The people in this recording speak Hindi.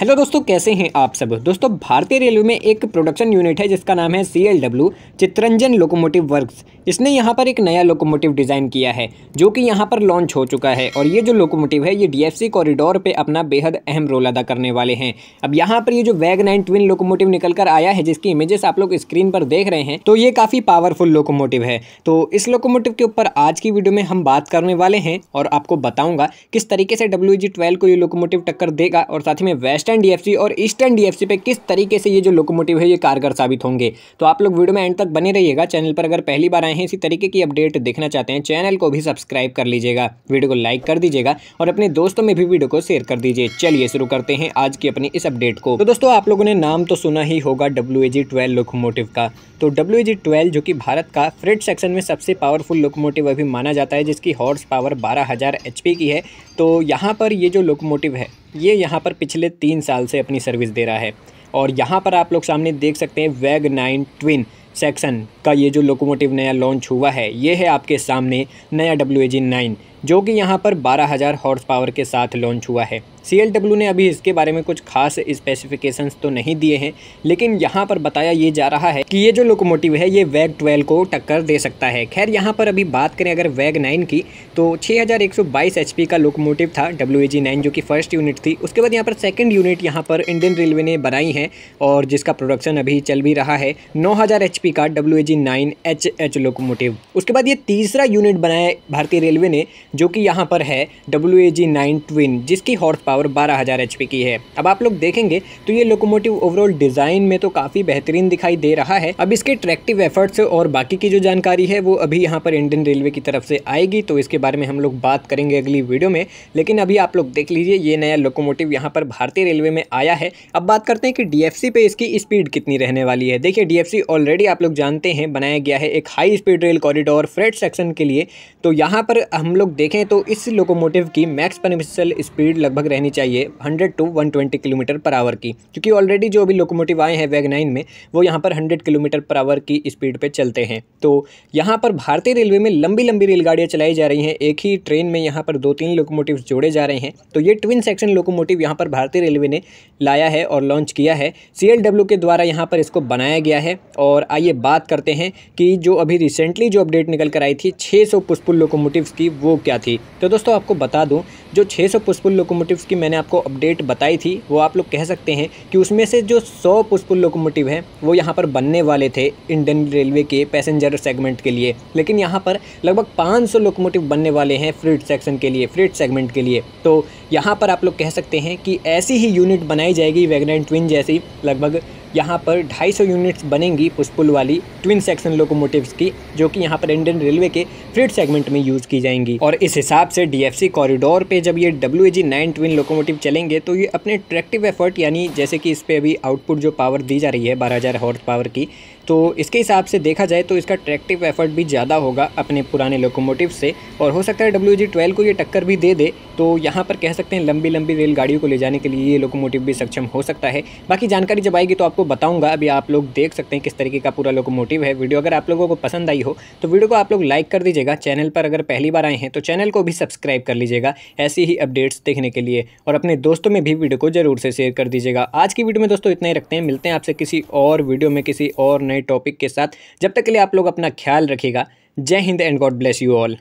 हेलो दोस्तों कैसे हैं आप सब दोस्तों भारतीय रेलवे में एक प्रोडक्शन यूनिट है जिसका नाम है C L W Chittaranjan locomotive works इसने यहाँ पर एक नया लोकोमोटिव डिज़ाइन किया है जो कि यहाँ पर लॉन्च हो चुका है और ये जो लोकोमोटिव है ये डीएफसी कॉरिडोर पे अपना बेहद अहम रोल अदा करने वाले हैं अब यहाँ पर ये जो वैग नाइन ट्विन लोकोमोटिव निकल कर आया है जिसकी इमेजेस आप लोग स्क्रीन पर देख रहे हैं तो ये काफ़ी पावरफुल लोकोमोटिव है तो इस लोकोमोटिव के ऊपर आज की वीडियो में हम बात करने वाले हैं और आपको बताऊँगा किस तरीके से डब्ल्यू जी को ये लोकोमोटिव टक्कर देगा और साथ ही में वेस्ट वेस्टर्न डीएफसी और ईस्टर्न डीएफसी पे किस तरीके से ये जो लोकोमोटिव है ये कारगर साबित होंगे तो आप लोग वीडियो में एंड तक बने रहिएगा चैनल पर अगर पहली बार आए हैं इसी तरीके की अपडेट देखना चाहते हैं चैनल को भी सब्सक्राइब कर लीजिएगा वीडियो को लाइक कर दीजिएगा और अपने दोस्तों में भी वीडियो को शेयर कर दीजिए चलिए शुरू करते हैं आज की अपनी इस अपडेट को तो दोस्तों आप लोगों ने नाम तो सुना ही होगा W A G twelve locomotive का तो डब्ल्यू ए जी ट्वेल्व जो कि भारत का फ्रेड सेक्शन में सबसे पावरफुल लोकोमोटिव अभी माना जाता है जिसकी हॉर्स पावर बारह हज़ार की है तो यहाँ पर ये जो लोकोमोटिव है ये यहाँ पर पिछले तीन साल से अपनी सर्विस दे रहा है और यहाँ पर आप लोग सामने देख सकते हैं वैग नाइन ट्विन सेक्शन का ये जो लोकोमोटिव नया लॉन्च हुआ है ये है आपके सामने नया डब्ल्यू ए जी नाइन जो कि यहाँ पर 12000 हॉर्स पावर के साथ लॉन्च हुआ है सी ने अभी इसके बारे में कुछ खास स्पेसिफिकेशंस तो नहीं दिए हैं लेकिन यहाँ पर बताया ये जा रहा है कि ये जो लोकोमोटिव है ये वैग 12 को टक्कर दे सकता है खैर यहाँ पर अभी बात करें अगर वैग 9 की तो 6122 एचपी का लोकोमोटिव था डब्ल्यू ए जो कि फर्स्ट यूनिट थी उसके बाद यहाँ पर सेकेंड यूनिट यहाँ पर इंडियन रेलवे ने बनाई है और जिसका प्रोडक्शन अभी चल भी रहा है नौ हज़ार का डब्ल्यू ए लोकोमोटिव उसके बाद ये तीसरा यूनिट बनाया भारतीय रेलवे ने जो कि यहाँ पर है W A G nine twin जिसकी हॉर्स पावर बारह हज़ार एच की है अब आप लोग देखेंगे तो ये लोकोमोटिव ओवरऑल डिज़ाइन में तो काफ़ी बेहतरीन दिखाई दे रहा है अब इसके ट्रैक्टिव एफर्ट्स और बाकी की जो जानकारी है वो अभी यहाँ पर इंडियन रेलवे की तरफ से आएगी तो इसके बारे में हम लोग बात करेंगे अगली वीडियो में लेकिन अभी आप लोग देख लीजिए ये नया लोकोमोटिव यहाँ पर भारतीय रेलवे में आया है अब बात करते हैं कि डी पे इसकी स्पीड कितनी रहने वाली है देखिए डी ऑलरेडी आप लोग जानते हैं बनाया गया है एक high speed rail corridor freight section के लिए तो यहाँ पर हम लोग देखें तो इस लोकोमोटिव की मैक्स परमिशल स्पीड लगभग रहनी चाहिए 100 टू 120 किलोमीटर पर आवर की क्योंकि ऑलरेडी जो अभी लोकोमोटिव आए हैं वैग नाइन में वो यहाँ पर 100 किलोमीटर पर आवर की स्पीड पर चलते हैं तो यहाँ पर भारतीय रेलवे में लंबी लंबी रेलगाड़ियाँ चलाई जा रही हैं एक ही ट्रेन में यहाँ पर दो तीन लोकोमोटिव जोड़े जा रहे हैं तो ये ट्विन सेक्शन लोकोमोटिव यहाँ पर भारतीय रेलवे ने लाया है और लॉन्च किया है सी के द्वारा यहाँ पर इसको बनाया गया है और आइए बात करते हैं कि जो अभी रिसेंटली जो अपडेट निकल कर आई थी छः पुष्पुल लोकोमोटिव्स की वो क्या थी तो दोस्तों आपको बता दूं जो 600 सौ पुष्पुल लोकोमोटिव की मैंने आपको अपडेट बताई थी वो आप लोग कह सकते हैं कि उसमें से जो 100 पुष्पुल लोकोमोटिव हैं वो यहाँ पर बनने वाले थे इंडियन रेलवे के पैसेंजर सेगमेंट के लिए लेकिन यहाँ पर लगभग 500 लोकोमोटिव बनने वाले हैं फ्रीट सेक्शन के लिए फ्रीट सेगमेंट के लिए तो यहाँ पर आप लोग कह सकते हैं कि ऐसी ही यूनिट बनाई जाएगी वैगन ट्विन जैसी लगभग यहाँ पर 250 यूनिट्स बनेंगी पुष्पुल वाली ट्विन सेक्शन लोकोमोटिव्स की जो कि यहाँ पर इंडियन रेलवे के फ्रीड सेगमेंट में यूज़ की जाएंगी और इस हिसाब से डीएफसी कॉरिडोर पे जब ये W A G nine twin locomotive चलेंगे तो ये अपने ट्रैक्टिव एफर्ट यानी जैसे कि इस पर अभी आउटपुट जो पावर दी जा रही है बारह हज़ार हॉर्स पावर की तो इसके हिसाब से देखा जाए तो इसका ट्रैक्टिव एफर्ट भी ज़्यादा होगा अपने पुराने लोकोमोटिव से और हो सकता है डब्ल्यू जी ट्वेल्व को ये टक्कर भी दे दे तो यहाँ पर कह सकते हैं लंबी लंबी रेलगाड़ियों को ले जाने के लिए ये लोकोमोटिव भी सक्षम हो सकता है बाकी जानकारी जब आएगी तो आपको बताऊँगा अभी आप लोग देख सकते हैं किस तरीके का पूरा लोकोमोटिव है वीडियो अगर आप लोगों को पसंद आई हो तो वीडियो को आप लोग लाइक कर दीजिएगा चैनल पर अगर पहली बार आए हैं तो चैनल को भी सब्सक्राइब कर लीजिएगा ऐसी ही अपडेट्स देखने के लिए और अपने दोस्तों में भी वीडियो को जरूर से शेयर कर दीजिएगा आज की वीडियो में दोस्तों इतना ही रखते हैं मिलते हैं आपसे किसी और वीडियो में किसी और नए नए टॉपिक के साथ जब तक के लिए आप लोग अपना ख्याल रखिएगा जय Hind and God bless you all